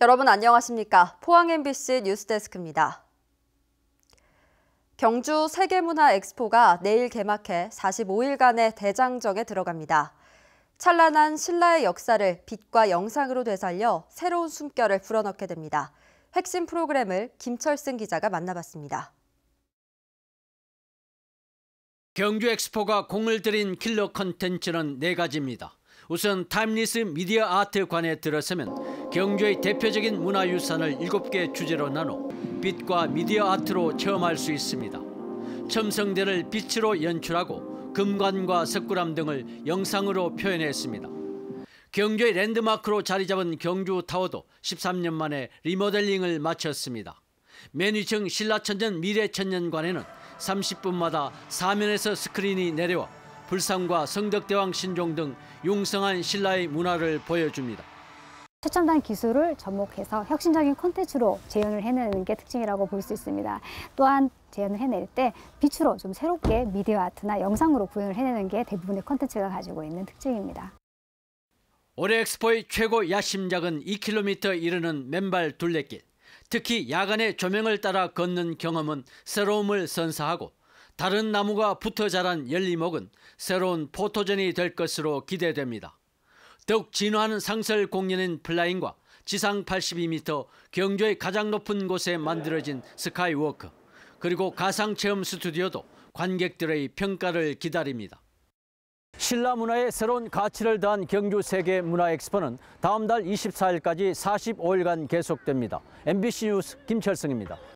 여러분 안녕하십니까? 포항 MBC 뉴스데스크입니다. 경주 세계문화 엑스포가 내일 개막해 45일간의 대장정에 들어갑니다. 찬란한 신라의 역사를 빛과 영상으로 되살려 새로운 숨결을 불어넣게 됩니다. 핵심 프로그램을 김철승 기자가 만나봤습니다. 경주 엑스포가 공을 들인 킬러 컨텐츠는 네 가지입니다. 우선 타임리스 미디어 아트관에 들어서면 경주의 대표적인 문화유산을 7개 주제로 나눠 빛과 미디어 아트로 체험할 수 있습니다. 첨성대를 빛으로 연출하고 금관과 석굴암 등을 영상으로 표현했습니다. 경주의 랜드마크로 자리 잡은 경주타워도 13년 만에 리모델링을 마쳤습니다. 맨 위층 신라천년 미래천년관에는 30분마다 사면에서 스크린이 내려와 불상과 성덕대왕 신종 등 융성한 신라의 문화를 보여줍니다. 최첨단 기술을 접목해서 혁신적인 콘텐츠로 재현을 해내는 게 특징이라고 볼 수 있습니다. 또한 재현을 해낼 때 빛으로 좀 새롭게 미디어 아트나 영상으로 구현을 해내는 게 대부분의 콘텐츠가 가지고 있는 특징입니다. 올해 엑스포의 최고 야심작은 2km 이르는 맨발 둘레길. 특히 야간의 조명을 따라 걷는 경험은 새로움을 선사하고 다른 나무가 붙어 자란 열리목은 새로운 포토전이 될 것으로 기대됩니다. 더욱 진화하는 상설 공연인 플라잉과 지상 82m 경주의 가장 높은 곳에 만들어진 스카이워크 그리고 가상체험 스튜디오도 관객들의 평가를 기다립니다. 신라 문화의 새로운 가치를 더한 경주 세계 문화 엑스포는 다음 달 24일까지 45일간 계속됩니다. MBC 뉴스 김철승입니다.